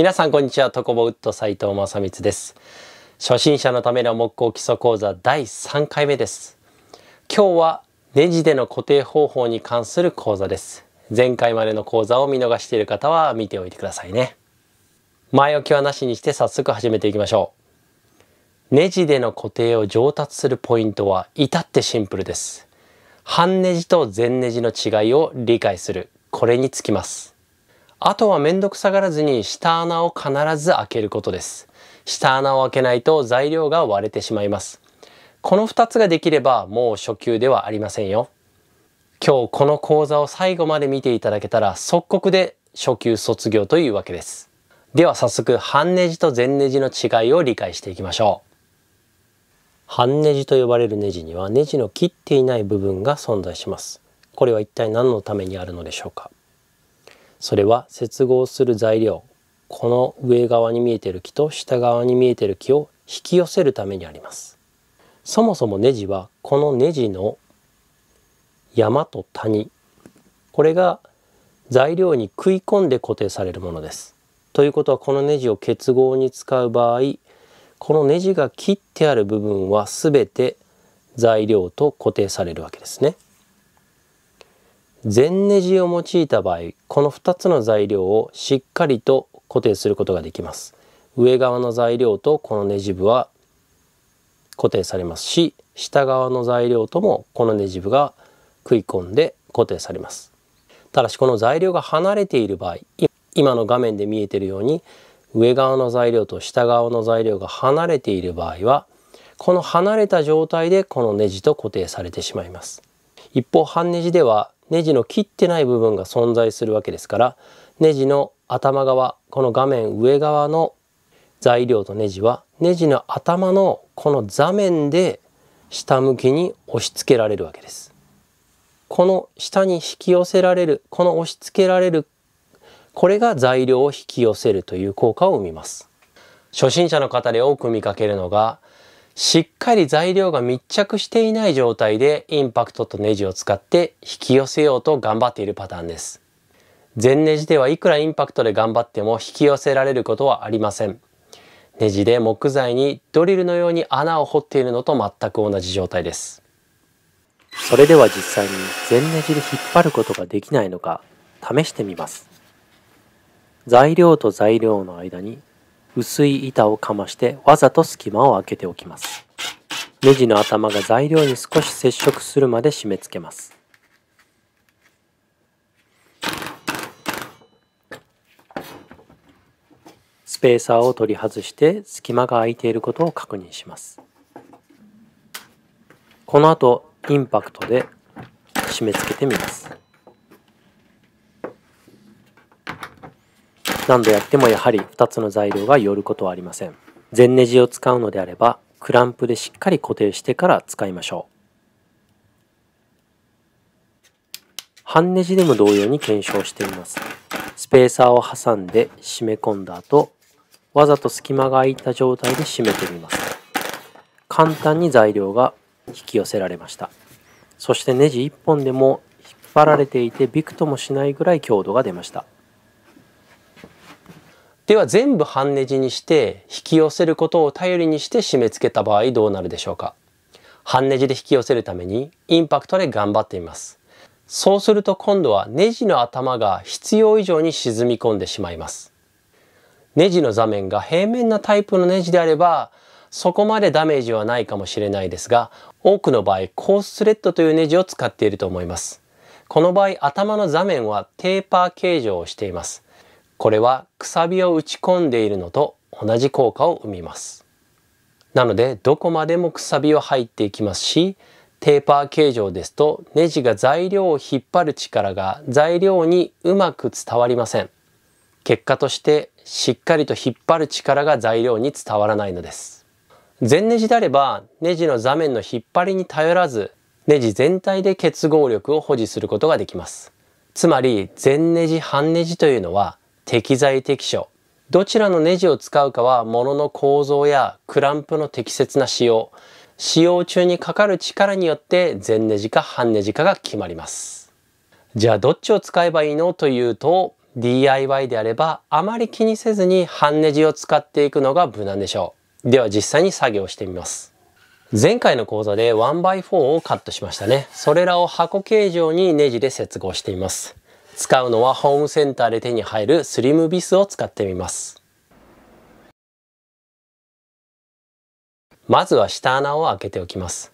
皆さんこんにちはトコボウッド斉藤正光です初心者のための木工基礎講座第3回目です今日はネジでの固定方法に関する講座です前回までの講座を見逃している方は見ておいてくださいね前置きはなしにして早速始めていきましょうネジでの固定を上達するポイントは至ってシンプルです半ネジと全ネジの違いを理解するこれにつきますあとは面倒くさがらずに下穴を必ず開けることです。下穴を開けないと材料が割れてしまいます。この2つができればもう初級ではありませんよ。今日この講座を最後まで見ていただけたら即刻で初級卒業というわけです。では早速半ネジと全ネジの違いを理解していきましょう。半ネジと呼ばれるネジにはネジの切っていない部分が存在します。これは一体何のためにあるのでしょうかそれは接合する材料この上側に見えてる木と下側に見えてる木を引き寄せるためにありますそもそもネジはこのネジの山と谷これが材料に食い込んで固定されるものですということはこのネジを結合に使う場合このネジが切ってある部分は全て材料と固定されるわけですね。全ネジを用いた場合この2つの材料をしっかりと固定することができます上側の材料とこのネジ部は固定されますし下側の材料ともこのネジ部が食い込んで固定されますただしこの材料が離れている場合今の画面で見えているように上側の材料と下側の材料が離れている場合はこの離れた状態でこのネジと固定されてしまいます一方半ネジではネジの切ってない部分が存在するわけですからネジの頭側この画面上側の材料とネジはネジの頭のこの座面で下向きに押し付けられるわけです。この下に引き寄せられるこの押し付けられるこれが材料を引き寄せるという効果を生みます。初心者の方で多く見かけるのがしっかり材料が密着していない状態でインパクトとネジを使って引き寄せようと頑張っているパターンです。全ネジではいくらインパクトで頑張っても引き寄せられることはありません。ネジで木材にドリルのように穴を掘っているのと全く同じ状態です。それでは実際に全ネジで引っ張ることができないのか試してみます。材料と材料の間に薄い板をかましてわざと隙間を開けておきますネジの頭が材料に少し接触するまで締め付けますスペーサーを取り外して隙間が空いていることを確認しますこの後インパクトで締め付けてみます何度やってもやはり2つの材料が寄ることはありません全ネジを使うのであればクランプでしっかり固定してから使いましょう半ネジでも同様に検証していますスペーサーを挟んで締め込んだ後わざと隙間が空いた状態で締めてみます簡単に材料が引き寄せられましたそしてネジ1本でも引っ張られていてびくともしないぐらい強度が出ましたでは全部半ネジにして引き寄せることを頼りにして締め付けた場合どうなるでしょうか半ネジで引き寄せるためにインパクトで頑張ってみます。そうすると今度はネジの頭が必要以上に沈み込んでしまいます。ネジの座面が平面なタイプのネジであればそこまでダメージはないかもしれないですが多くの場合コーススレッドというネジを使っていると思います。この場合頭の座面はテーパー形状をしています。これはくさびを打ち込んでいるのと同じ効果を生みます。なのでどこまでもくさびは入っていきますしテーパー形状ですとネジが材料を引っ張る力が材料にうまく伝わりません。結果としてしっかりと引っ張る力が材料に伝わらないのです。全ネジであればネジの座面の引っ張りに頼らずネジ全体で結合力を保持することができます。つまり全ネジ半ネジというのは適材適所どちらのネジを使うかは物の構造やクランプの適切な使用使用中にかかる力によって全ネジか半ネジかが決まりますじゃあどっちを使えばいいのというと DIY であればあまり気にせずに半ネジを使っていくのが無難でしょうでは実際に作業してみます前回の講座で 1x4 をカットしましたねそれらを箱形状にネジで接合しています使うのはホームセンターで手に入るスリムビスを使ってみます。まずは下穴を開けておきます。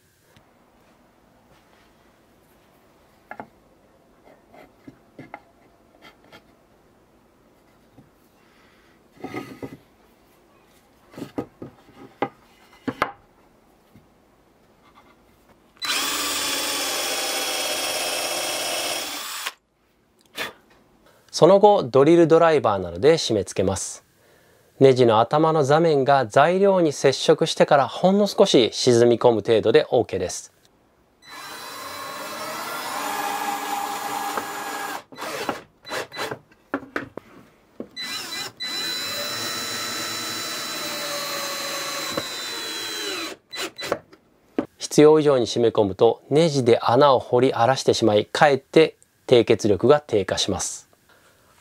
その後ドリルドライバーなどで締め付けますネジの頭の座面が材料に接触してからほんの少し沈み込む程度で OK です必要以上に締め込むとネジで穴を掘り荒らしてしまいかえって低血力が低下します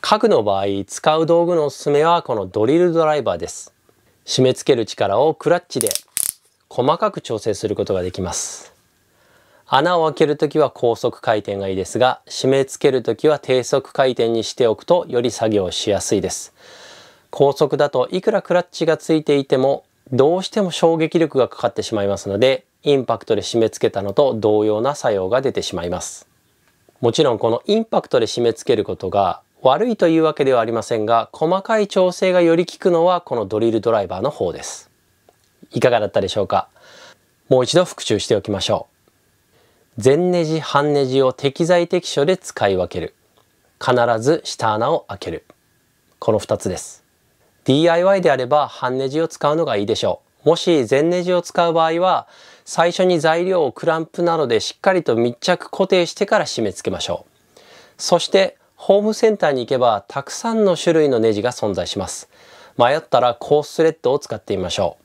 家具の場合使う道具のおすすめはこのドリルドライバーです締め付ける力をクラッチで細かく調整することができます穴を開けるときは高速回転がいいですが締め付けるときは低速回転にしておくとより作業しやすいです高速だといくらクラッチがついていてもどうしても衝撃力がかかってしまいますのでインパクトで締め付けたのと同様な作用が出てしまいますもちろんこのインパクトで締め付けることが悪いというわけではありませんが細かい調整がより効くのはこのドリルドライバーの方ですいかがだったでしょうかもう一度復習しておきましょう全ネジ半ネジを適材適所で使い分ける必ず下穴を開けるこの2つです DIY であれば半ネジを使うのがいいでしょうもし全ネジを使う場合は最初に材料をクランプなどでしっかりと密着固定してから締め付けましょうそしてホームセンターに行けばたくさんの種類のネジが存在します。迷ったらコースレッドを使ってみましょ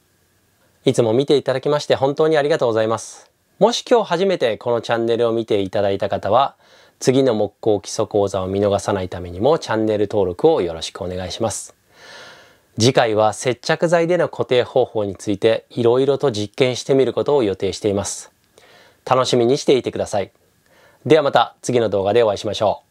う。いつも見ていただきまして本当にありがとうございます。もし今日初めてこのチャンネルを見ていただいた方は、次の木工基礎講座を見逃さないためにもチャンネル登録をよろしくお願いします。次回は接着剤での固定方法についていろいろと実験してみることを予定しています。楽しみにしていてください。ではまた次の動画でお会いしましょう。